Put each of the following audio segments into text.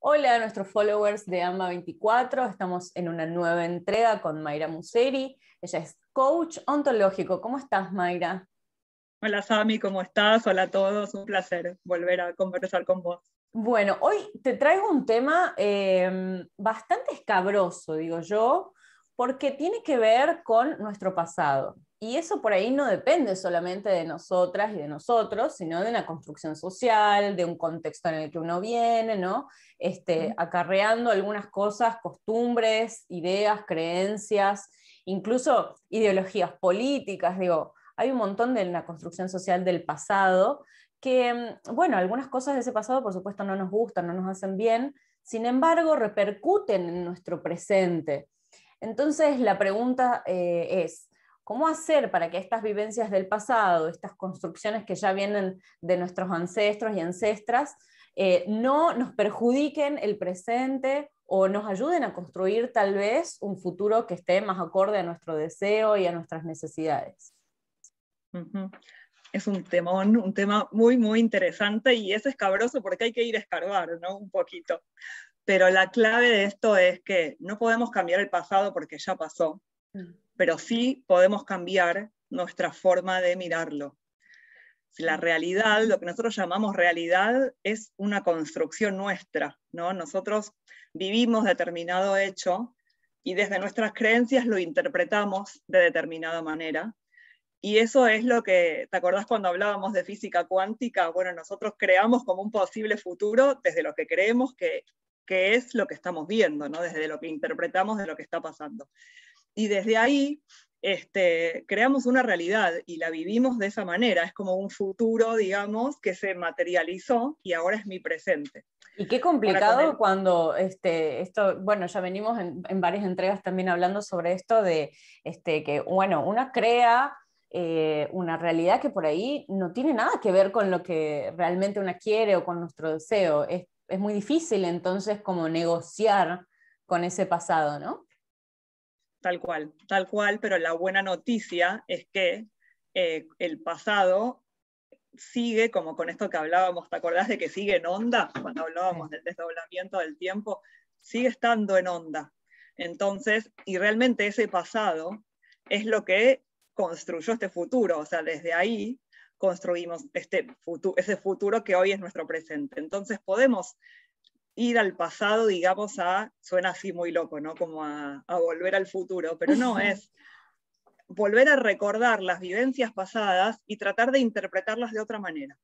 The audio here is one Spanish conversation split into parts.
Hola a nuestros followers de AMBA24. Estamos en una nueva entrega con Mayra Museri. Ella es coach ontológico. ¿Cómo estás, Mayra? Hola, Sami, ¿cómo estás? Hola a todos. Un placer volver a conversar con vos. Bueno, hoy te traigo un tema eh, bastante escabroso, digo yo, porque tiene que ver con nuestro pasado. Y eso por ahí no depende solamente de nosotras y de nosotros, sino de una construcción social, de un contexto en el que uno viene, ¿no? Este, acarreando algunas cosas, costumbres, ideas, creencias, incluso ideologías políticas, digo, hay un montón de la construcción social del pasado que, mm, bueno, algunas cosas de ese pasado por supuesto no nos gustan, no nos hacen bien, sin embargo repercuten en nuestro presente. Entonces la pregunta eh, es, ¿Cómo hacer para que estas vivencias del pasado, estas construcciones que ya vienen de nuestros ancestros y ancestras, eh, no nos perjudiquen el presente o nos ayuden a construir tal vez un futuro que esté más acorde a nuestro deseo y a nuestras necesidades? es un temón, un tema muy, muy interesante y es escabroso porque hay que ir a escarbar, ¿no? Un poquito. Pero la clave de esto es que no podemos cambiar el pasado porque ya pasó. Mm pero sí podemos cambiar nuestra forma de mirarlo. La realidad, lo que nosotros llamamos realidad, es una construcción nuestra, ¿no? Nosotros vivimos determinado hecho y desde nuestras creencias lo interpretamos de determinada manera. Y eso es lo que, ¿te acordás cuando hablábamos de física cuántica? Bueno, nosotros creamos como un posible futuro desde lo que creemos que, que es lo que estamos viendo, ¿no? desde lo que interpretamos de lo que está pasando. Y desde ahí este, creamos una realidad y la vivimos de esa manera. Es como un futuro, digamos, que se materializó y ahora es mi presente. Y qué complicado cuando, este, esto, bueno, ya venimos en, varias entregas también hablando sobre esto de este, que, bueno, una crea eh, una realidad que por ahí no tiene nada que ver con lo que realmente una quiere o con nuestro deseo. Es, es muy difícil entonces como negociar con ese pasado, ¿no? tal cual, tal cual, pero la buena noticia es que eh, el pasado sigue como con esto que hablábamos, ¿te acordás de que sigue en onda? Cuando hablábamos del desdoblamiento del tiempo, sigue estando en onda. Entonces, y realmente ese pasado es lo que construyó este futuro, o sea, desde ahí construimos este futuro, ese futuro que hoy es nuestro presente. Entonces podemos ir al pasado, digamos, a, suena así muy loco, ¿no? Como a, volver al futuro, pero no, es volver a recordar las vivencias pasadas y tratar de interpretarlas de otra manera.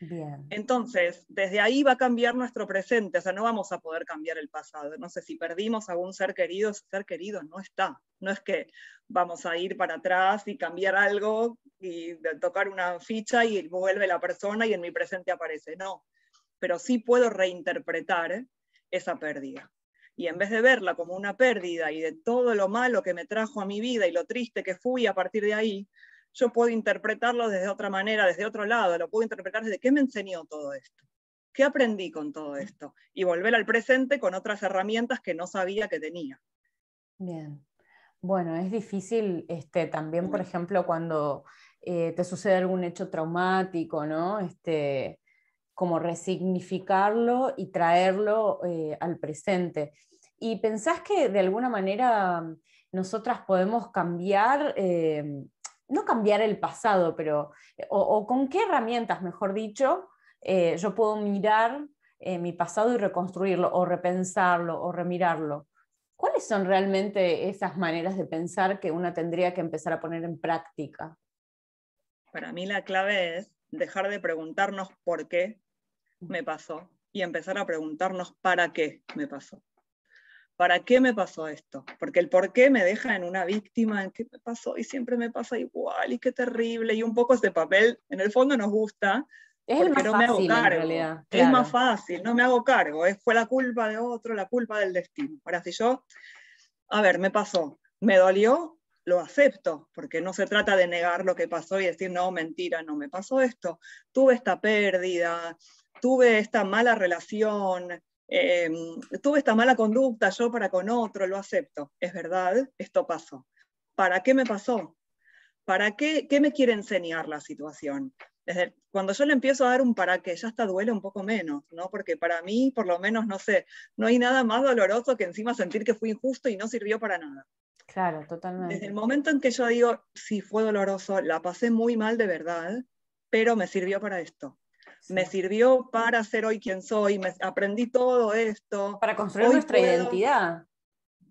Bien. Entonces, desde ahí va a cambiar nuestro presente, o sea, no vamos a poder cambiar el pasado. No sé, si perdimos a un ser querido, ese ser querido no está. No es que vamos a ir para atrás y cambiar algo y tocar una ficha y vuelve la persona y en mi presente aparece. No, pero sí puedo reinterpretar esa pérdida. Y en vez de verla como una pérdida y de todo lo malo que me trajo a mi vida y lo triste que fui a partir de ahí, yo puedo interpretarlo desde otra manera, desde otro lado, lo puedo interpretar desde qué me enseñó todo esto, qué aprendí con todo esto, y volver al presente con otras herramientas que no sabía que tenía. Bien. Bueno, es difícil este, también, por ejemplo, cuando eh, te sucede algún hecho traumático, ¿no? Este, como resignificarlo y traerlo eh, al presente. ¿Y pensás que de alguna manera mm, nosotras podemos cambiar, eh, no cambiar el pasado, pero, eh, o, con qué herramientas, mejor dicho, yo puedo mirar mi pasado y reconstruirlo, o repensarlo, o remirarlo? ¿Cuáles son realmente esas maneras de pensar que una tendría que empezar a poner en práctica? Para mí la clave es dejar de preguntarnos por qué me pasó y empezar a preguntarnos para qué me pasó. ¿Para qué me pasó esto? Porque el por qué me deja en una víctima, en qué me pasó y siempre me pasa igual y qué terrible. Y un poco ese papel, en el fondo nos gusta, es me hago cargo. Es más fácil, no me hago cargo. fue la culpa de otro, la culpa del destino. Ahora, si yo, a ver, me pasó, me dolió, lo acepto, porque no se trata de negar lo que pasó y decir, no, mentira, no me pasó esto, tuve esta pérdida, tuve esta mala relación, em, tuve esta mala conducta yo para con otro, lo acepto, es verdad, esto pasó. ¿Para qué me pasó? ¿Para qué, me quiere enseñar la situación? cuando yo le empiezo a dar un para qué, ya hasta duele un poco menos, ¿no? Porque para mí, por lo menos, no sé, no hay nada más doloroso que encima sentir que fui injusto y no sirvió para nada. Claro, totalmente. Desde el momento en que yo digo, sí, fue doloroso, la pasé muy mal de verdad, pero me sirvió para esto. Me sirvió para ser hoy quien soy, me, aprendí todo esto. Para construir nuestra identidad.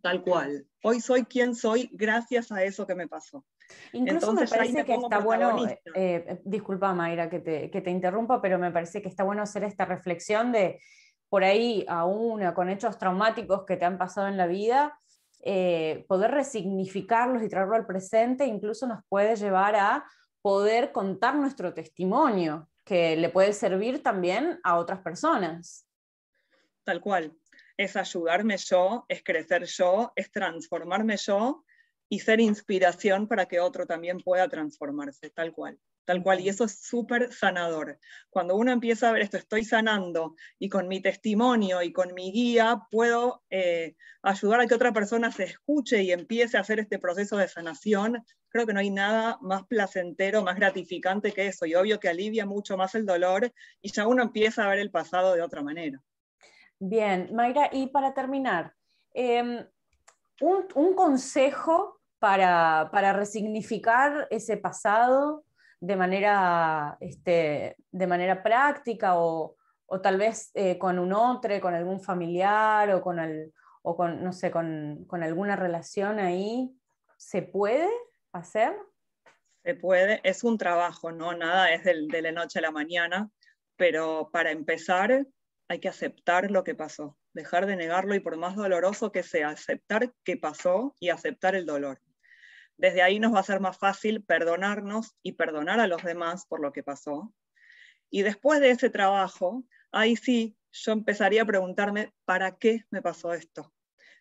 Tal cual. Hoy soy quien soy gracias a eso que me pasó. Incluso me parece que está bueno, eh, eh, disculpa Mayra que te, que te interrumpa, pero me parece que está bueno hacer esta reflexión de por ahí aún con hechos traumáticos que te han pasado en la vida, eh, poder resignificarlos y traerlo al presente incluso nos puede llevar a poder contar nuestro testimonio, que le puede servir también a otras personas. Tal cual. Es ayudarme yo, es crecer yo, es transformarme yo y ser inspiración para que otro también pueda transformarse, tal cual tal cual, y eso es súper sanador. Cuando uno empieza a ver esto, estoy sanando y con mi testimonio y con mi guía puedo eh, ayudar a que otra persona se escuche y empiece a hacer este proceso de sanación, creo que no hay nada más placentero, más gratificante que eso, y obvio que alivia mucho más el dolor y ya uno empieza a ver el pasado de otra manera. Bien, Mayra, y para terminar, em, un, un, consejo para, para resignificar ese pasado de manera, este, de manera práctica o, tal vez eh, con un otro, con algún familiar o con, o con, no sé, con, con alguna relación ahí, ¿se puede hacer? Se puede, es un trabajo, no nada es de la noche a la mañana, pero para empezar hay que aceptar lo que pasó, dejar de negarlo y por más doloroso que sea, aceptar que pasó y aceptar el dolor. Desde ahí nos va a ser más fácil perdonarnos y perdonar a los demás por lo que pasó. Y después de ese trabajo, ahí sí, yo empezaría a preguntarme, ¿para qué me pasó esto?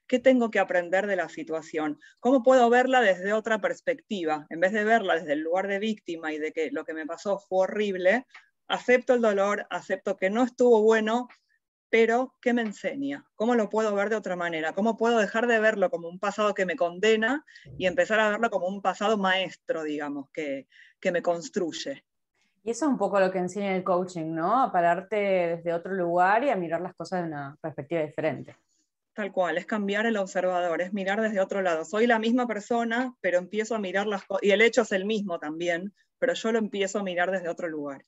¿Qué tengo que aprender de la situación? ¿Cómo puedo verla desde otra perspectiva? En vez de verla desde el lugar de víctima y de que lo que me pasó fue horrible, acepto el dolor, acepto que no estuvo bueno, pero ¿qué me enseña? ¿Cómo lo puedo ver de otra manera? ¿Cómo puedo dejar de verlo como un pasado que me condena y empezar a verlo como un pasado maestro, digamos, que, me construye? Y eso es un poco lo que enseña el coaching, ¿no? A pararte desde otro lugar y a mirar las cosas de una perspectiva diferente. Tal cual, es cambiar el observador, es mirar desde otro lado. Soy la misma persona, pero empiezo a mirar las cosas, y el hecho es el mismo también, pero yo lo empiezo a mirar desde otro lugar.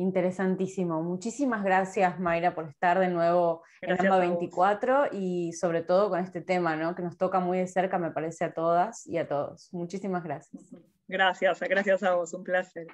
Interesantísimo. Muchísimas gracias, Mayra, por estar de nuevo en AMBA 24 y sobre todo con este tema, Que nos toca muy de cerca, me parece, a todas y a todos. Muchísimas gracias. Gracias, gracias a vos, un placer.